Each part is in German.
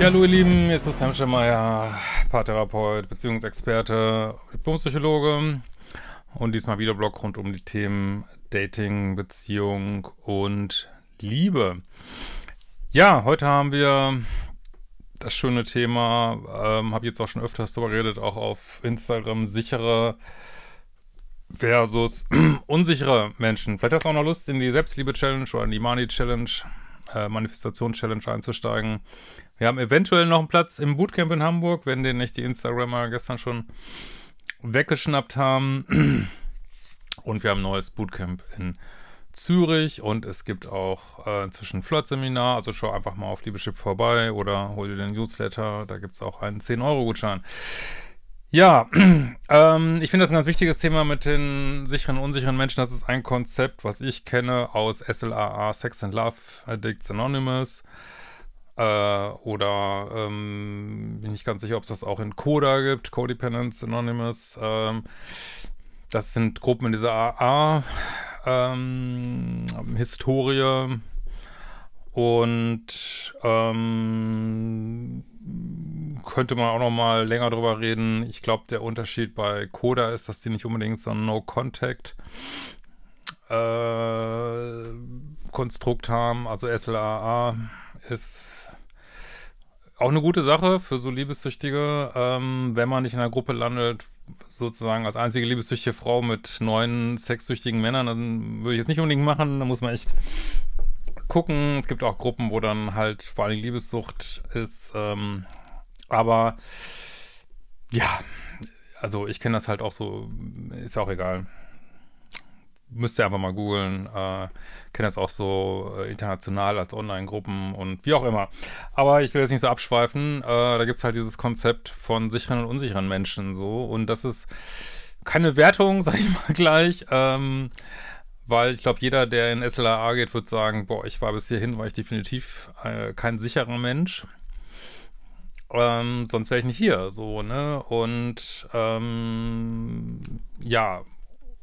Ja, hallo ihr Lieben, hier ist Sam Schemmeyer, Paartherapeut, Beziehungsexperte, Diplompsychologe und diesmal Videoblog rund um die Themen Dating, Beziehung und Liebe. Ja, heute haben wir das schöne Thema, ähm, habe jetzt auch schon öfters darüber geredet, auch auf Instagram, sichere versus unsichere Menschen. Vielleicht hast du auch noch Lust, in die Selbstliebe-Challenge oder in die Money-Challenge, äh, Manifestation-Challenge einzusteigen. Wir haben eventuell noch einen Platz im Bootcamp in Hamburg, wenn den nicht die Instagrammer gestern schon weggeschnappt haben. Und wir haben ein neues Bootcamp in Zürich und es gibt auch äh, zwischen Flirt-Seminar, also schau einfach mal auf Liebeschip vorbei oder hol dir den Newsletter, da gibt es auch einen 10-Euro-Gutschein. Ja, ähm, ich finde das ein ganz wichtiges Thema mit den sicheren und unsicheren Menschen. Das ist ein Konzept, was ich kenne aus SLAA, Sex and Love, Addicts Anonymous. Äh, oder ähm, bin ich ganz sicher, ob es das auch in Coda gibt, Codependence Anonymous. Ähm, das sind Gruppen in dieser AA-Historie. Ähm, und ähm, könnte man auch noch mal länger drüber reden. Ich glaube, der Unterschied bei Coda ist, dass die nicht unbedingt so ein No-Contact äh, Konstrukt haben. Also SLAA ist auch eine gute Sache für so Liebessüchtige, ähm, wenn man nicht in einer Gruppe landet, sozusagen als einzige liebessüchtige Frau mit neun sexsüchtigen Männern, dann würde ich jetzt nicht unbedingt machen. Da muss man echt gucken. Es gibt auch Gruppen, wo dann halt vor allem Liebessucht ist. Ähm, aber ja, also ich kenne das halt auch so, ist auch egal müsst ihr einfach mal googeln. Äh, kenne das auch so äh, international als Online-Gruppen und wie auch immer. Aber ich will jetzt nicht so abschweifen. Äh, da gibt es halt dieses Konzept von sicheren und unsicheren Menschen so. Und das ist keine Wertung, sag ich mal gleich. Ähm, weil ich glaube, jeder, der in SLAA geht, wird sagen, boah, ich war bis hierhin, war ich definitiv äh, kein sicherer Mensch. Ähm, sonst wäre ich nicht hier, so, ne? Und ähm, ja,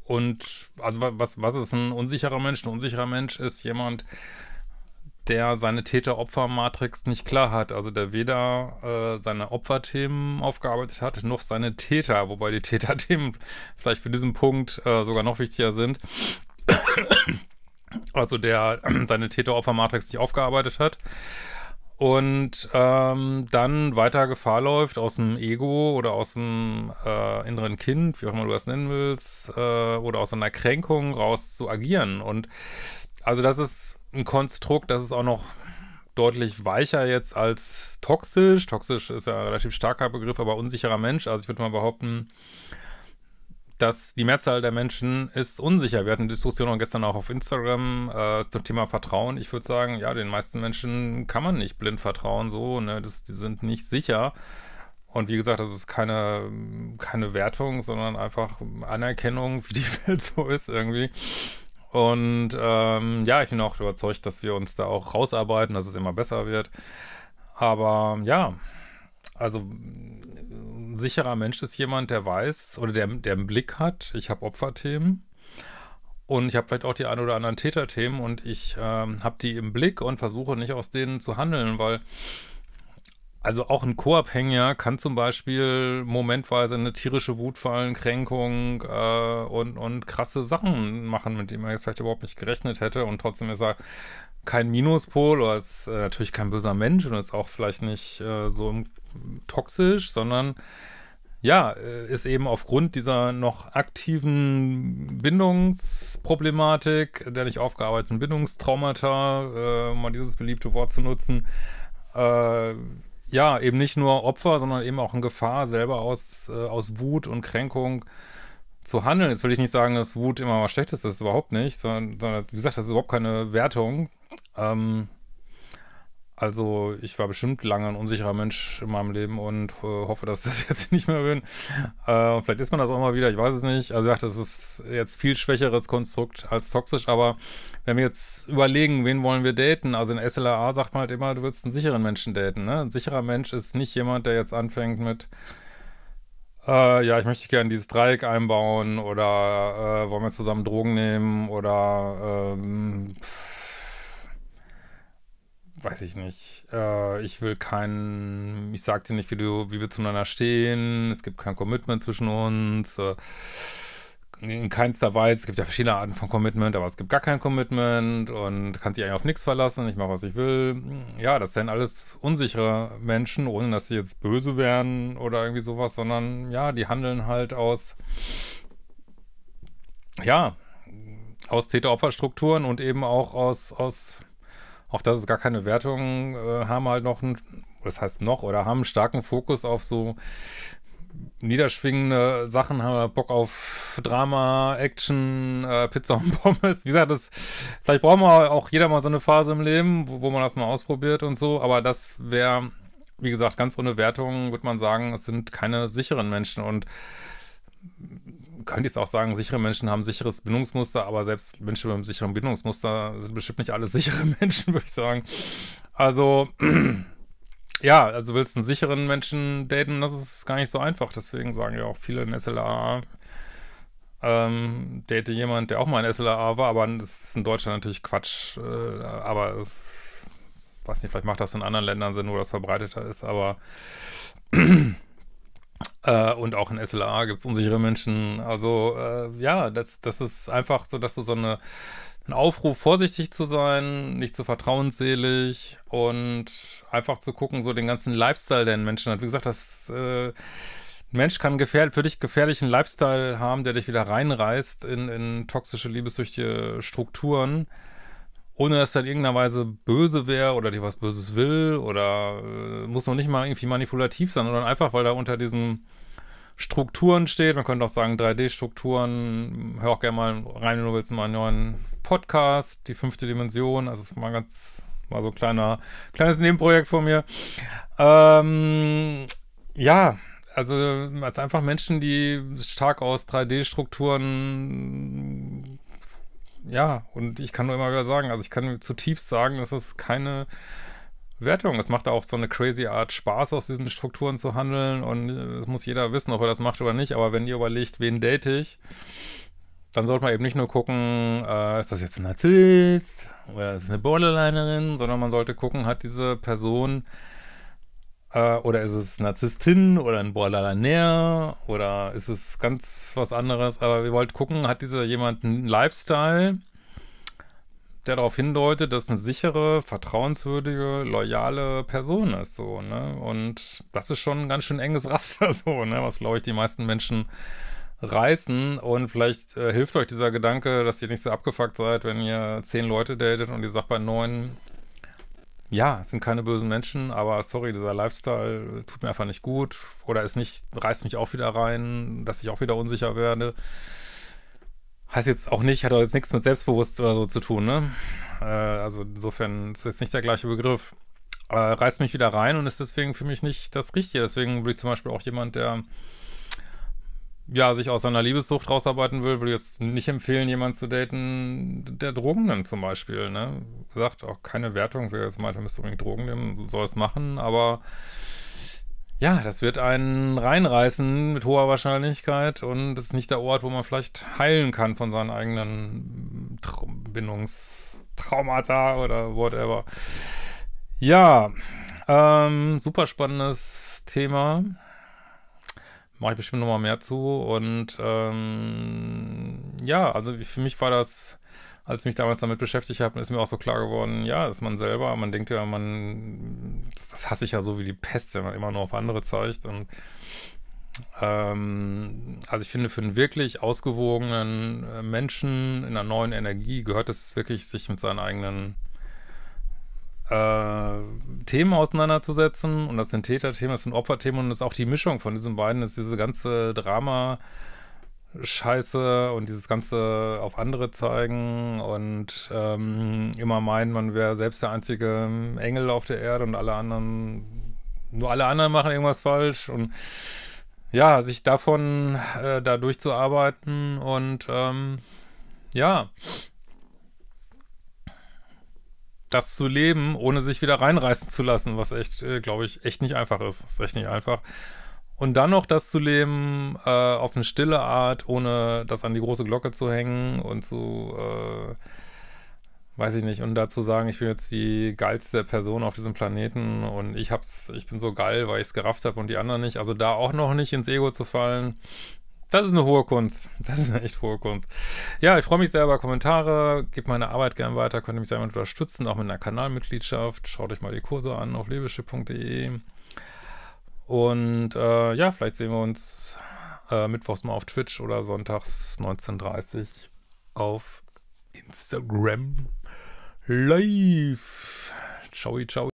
und also was, was ist ein unsicherer Mensch? Ein unsicherer Mensch ist jemand, der seine Täter-Opfer-Matrix nicht klar hat. Also der weder äh, seine Opferthemen aufgearbeitet hat, noch seine Täter, wobei die Täterthemen vielleicht für diesen Punkt äh, sogar noch wichtiger sind. Also der äh, seine Täter-Opfer-Matrix nicht aufgearbeitet hat. Und ähm, dann weiter Gefahr läuft, aus dem Ego oder aus dem äh, inneren Kind, wie auch immer du das nennen willst, äh, oder aus einer Kränkung raus zu agieren. Und also das ist ein Konstrukt, das ist auch noch deutlich weicher jetzt als toxisch. Toxisch ist ja ein relativ starker Begriff, aber unsicherer Mensch. Also ich würde mal behaupten, dass die Mehrzahl der Menschen ist unsicher. Wir hatten eine Diskussion auch gestern auch auf Instagram äh, zum Thema Vertrauen. Ich würde sagen, ja, den meisten Menschen kann man nicht blind vertrauen, so, ne, das, die sind nicht sicher. Und wie gesagt, das ist keine, keine Wertung, sondern einfach Anerkennung, wie die Welt so ist irgendwie. Und ähm, ja, ich bin auch überzeugt, dass wir uns da auch rausarbeiten, dass es immer besser wird. Aber ja, also ein sicherer Mensch ist jemand, der weiß oder der, der einen Blick hat, ich habe Opferthemen und ich habe vielleicht auch die ein oder anderen Täterthemen und ich ähm, habe die im Blick und versuche nicht aus denen zu handeln, weil also auch ein Co-Abhängiger kann zum Beispiel momentweise eine tierische Wut fallen, Kränkung äh, und, und krasse Sachen machen, mit denen man jetzt vielleicht überhaupt nicht gerechnet hätte. Und trotzdem ist er kein Minuspol oder ist äh, natürlich kein böser Mensch und ist auch vielleicht nicht äh, so toxisch, sondern ja, äh, ist eben aufgrund dieser noch aktiven Bindungsproblematik, der nicht aufgearbeiteten Bindungstraumata, äh, um mal dieses beliebte Wort zu nutzen, äh, ja, eben nicht nur Opfer, sondern eben auch in Gefahr, selber aus, äh, aus Wut und Kränkung zu handeln. Jetzt will ich nicht sagen, dass Wut immer was Schlechtes ist, überhaupt nicht, sondern, sondern wie gesagt, das ist überhaupt keine Wertung. Ähm, also ich war bestimmt lange ein unsicherer Mensch in meinem Leben und äh, hoffe, dass das jetzt nicht mehr bin. Äh, vielleicht ist man das auch mal wieder, ich weiß es nicht. Also ich dachte, das ist jetzt viel schwächeres Konstrukt als toxisch, aber wenn wir jetzt überlegen, wen wollen wir daten? Also in SLA sagt man halt immer, du willst einen sicheren Menschen daten. Ne? Ein sicherer Mensch ist nicht jemand, der jetzt anfängt mit äh, ja, ich möchte gerne dieses Dreieck einbauen oder äh, wollen wir zusammen Drogen nehmen oder ähm, weiß ich nicht. Äh, ich will keinen, ich sag dir nicht, wie, du, wie wir zueinander stehen. Es gibt kein Commitment zwischen uns. Äh, in keinster Weise. Es gibt ja verschiedene Arten von Commitment, aber es gibt gar kein Commitment und kann sich eigentlich auf nichts verlassen. Ich mache, was ich will. Ja, das sind alles unsichere Menschen, ohne dass sie jetzt böse werden oder irgendwie sowas, sondern ja, die handeln halt aus, ja, aus Täter-Opfer-Strukturen und eben auch aus, aus auch das ist gar keine Wertung, äh, haben halt noch einen, das heißt noch, oder haben einen starken Fokus auf so niederschwingende Sachen, haben halt Bock auf Drama, Action, äh, Pizza und Pommes. Wie gesagt, das, vielleicht brauchen wir auch jeder mal so eine Phase im Leben, wo, wo man das mal ausprobiert und so, aber das wäre, wie gesagt, ganz ohne Wertung, würde man sagen, es sind keine sicheren Menschen und könnte jetzt auch sagen, sichere Menschen haben sicheres Bindungsmuster, aber selbst Menschen mit einem sicheren Bindungsmuster sind bestimmt nicht alle sichere Menschen, würde ich sagen. Also, ja, also willst du einen sicheren Menschen daten, das ist gar nicht so einfach. Deswegen sagen ja auch viele in SLA, ähm, date jemand, der auch mal in SLA war, aber das ist in Deutschland natürlich Quatsch. Äh, aber weiß nicht, vielleicht macht das in anderen Ländern Sinn, wo das verbreiteter ist, aber Äh, und auch in SLA gibt es unsichere Menschen. Also äh, ja, das, das ist einfach so, dass du so eine, einen Aufruf, vorsichtig zu sein, nicht zu vertrauensselig und einfach zu gucken, so den ganzen Lifestyle, der ein Menschen hat. Wie gesagt, das äh, Mensch kann für dich gefährlichen Lifestyle haben, der dich wieder reinreißt in, in toxische, liebessüchtige Strukturen ohne dass das in irgendeiner Weise böse wäre oder dir was Böses will oder äh, muss noch nicht mal irgendwie manipulativ sein, sondern einfach, weil da unter diesen Strukturen steht. Man könnte auch sagen 3D-Strukturen. Hör auch gerne mal rein, wenn du willst, in meinen neuen Podcast, die fünfte Dimension. Also es war ganz, war so ein kleiner, kleines Nebenprojekt von mir. Ähm, ja, also als einfach Menschen, die stark aus 3D-Strukturen ja, und ich kann nur immer wieder sagen, also ich kann zutiefst sagen, das ist keine Wertung. Es macht auch so eine crazy Art Spaß, aus diesen Strukturen zu handeln und äh, es muss jeder wissen, ob er das macht oder nicht. Aber wenn ihr überlegt, wen date ich, dann sollte man eben nicht nur gucken, äh, ist das jetzt ein Narzisst oder ist das eine Borderlinerin, sondern man sollte gucken, hat diese Person äh, oder ist es Narzisstin oder ein Borderliner oder ist es ganz was anderes? Aber wir wollten gucken, hat dieser jemand einen Lifestyle, der darauf hindeutet, dass eine sichere, vertrauenswürdige, loyale Person ist, so, ne? Und das ist schon ein ganz schön enges Raster, so, ne? Was, glaube ich, die meisten Menschen reißen. Und vielleicht äh, hilft euch dieser Gedanke, dass ihr nicht so abgefuckt seid, wenn ihr zehn Leute datet und ihr sagt bei neun, ja, es sind keine bösen Menschen, aber sorry, dieser Lifestyle tut mir einfach nicht gut oder ist nicht, reißt mich auch wieder rein, dass ich auch wieder unsicher werde. Heißt jetzt auch nicht, hat auch jetzt nichts mit Selbstbewusstsein oder so zu tun, ne? Äh, also insofern ist jetzt nicht der gleiche Begriff. Aber äh, reißt mich wieder rein und ist deswegen für mich nicht das Richtige. Deswegen würde ich zum Beispiel auch jemand, der ja, sich aus seiner Liebessucht rausarbeiten will, würde ich jetzt nicht empfehlen, jemanden zu daten, der Drogen nimmt zum Beispiel. Ne? Sagt auch keine Wertung, wer jetzt meint, er müsste unbedingt Drogen nehmen, soll es machen, aber ja, das wird einen reinreißen mit hoher Wahrscheinlichkeit und das ist nicht der Ort, wo man vielleicht heilen kann von seinen eigenen Tra Bindungstraumata oder whatever. Ja, ähm, super spannendes Thema mache ich bestimmt nochmal mehr zu. Und ähm, ja, also für mich war das, als ich mich damals damit beschäftigt habe, ist mir auch so klar geworden, ja, ist man selber, man denkt ja, man, das, das hasse ich ja so wie die Pest, wenn man immer nur auf andere zeigt. Und ähm, also ich finde, für einen wirklich ausgewogenen äh, Menschen in einer neuen Energie gehört es wirklich, sich mit seinen eigenen äh, Themen auseinanderzusetzen. Und das sind Täterthemen, das sind Opferthemen und das ist auch die Mischung von diesen beiden, das ist diese ganze Drama. Scheiße und dieses ganze auf andere zeigen und ähm, immer meinen, man wäre selbst der einzige ähm, Engel auf der Erde und alle anderen, nur alle anderen machen irgendwas falsch und ja, sich davon äh, da durchzuarbeiten und ähm, ja, das zu leben, ohne sich wieder reinreißen zu lassen, was echt, äh, glaube ich, echt nicht einfach ist. Ist echt nicht einfach. Und dann noch das zu leben äh, auf eine stille Art, ohne das an die große Glocke zu hängen und zu, äh, weiß ich nicht, und dazu sagen, ich bin jetzt die geilste Person auf diesem Planeten und ich hab's, ich bin so geil, weil ich es gerafft habe und die anderen nicht. Also da auch noch nicht ins Ego zu fallen, das ist eine hohe Kunst. Das ist eine echt hohe Kunst. Ja, ich freue mich sehr über Kommentare. Gebt meine Arbeit gerne weiter. Könnt ihr mich damit unterstützen, auch mit einer Kanalmitgliedschaft. Schaut euch mal die Kurse an auf lebeschipp.de. Und äh, ja, vielleicht sehen wir uns äh, mittwochs mal auf Twitch oder sonntags 19.30 Uhr auf Instagram live. Ciao, ciao.